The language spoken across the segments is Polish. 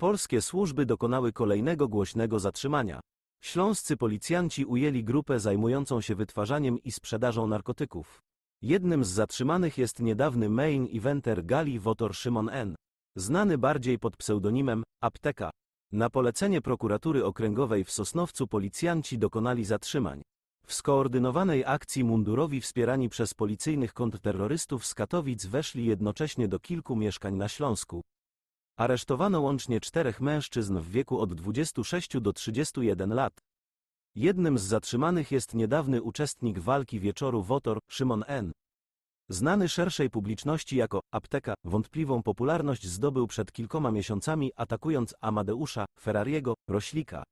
Polskie służby dokonały kolejnego głośnego zatrzymania. Śląscy policjanci ujęli grupę zajmującą się wytwarzaniem i sprzedażą narkotyków. Jednym z zatrzymanych jest niedawny main eventer Gali Wotor Szymon N., znany bardziej pod pseudonimem Apteka. Na polecenie prokuratury okręgowej w Sosnowcu policjanci dokonali zatrzymań. W skoordynowanej akcji mundurowi wspierani przez policyjnych kontrterrorystów z Katowic weszli jednocześnie do kilku mieszkań na Śląsku. Aresztowano łącznie czterech mężczyzn w wieku od 26 do 31 lat. Jednym z zatrzymanych jest niedawny uczestnik walki wieczoru Wotor, Szymon N. Znany szerszej publiczności jako apteka, wątpliwą popularność zdobył przed kilkoma miesiącami atakując Amadeusza, Ferrariego, Roślika.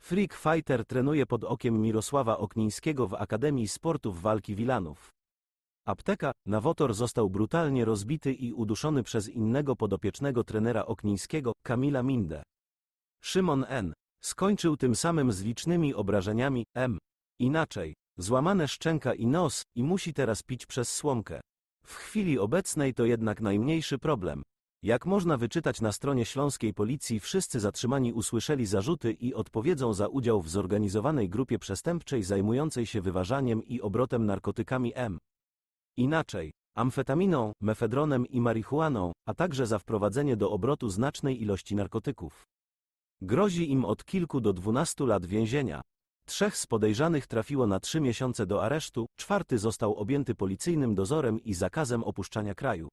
Freak Fighter trenuje pod okiem Mirosława Oknińskiego w Akademii Sportów Walki Wilanów. Apteka, nawotor został brutalnie rozbity i uduszony przez innego podopiecznego trenera oknińskiego, Kamila Minde. Szymon N. Skończył tym samym z licznymi obrażeniami, M. Inaczej, złamane szczęka i nos, i musi teraz pić przez słomkę. W chwili obecnej to jednak najmniejszy problem. Jak można wyczytać na stronie śląskiej policji, wszyscy zatrzymani usłyszeli zarzuty i odpowiedzą za udział w zorganizowanej grupie przestępczej zajmującej się wyważaniem i obrotem narkotykami M. Inaczej, amfetaminą, mefedronem i marihuaną, a także za wprowadzenie do obrotu znacznej ilości narkotyków. Grozi im od kilku do dwunastu lat więzienia. Trzech z podejrzanych trafiło na trzy miesiące do aresztu, czwarty został objęty policyjnym dozorem i zakazem opuszczania kraju.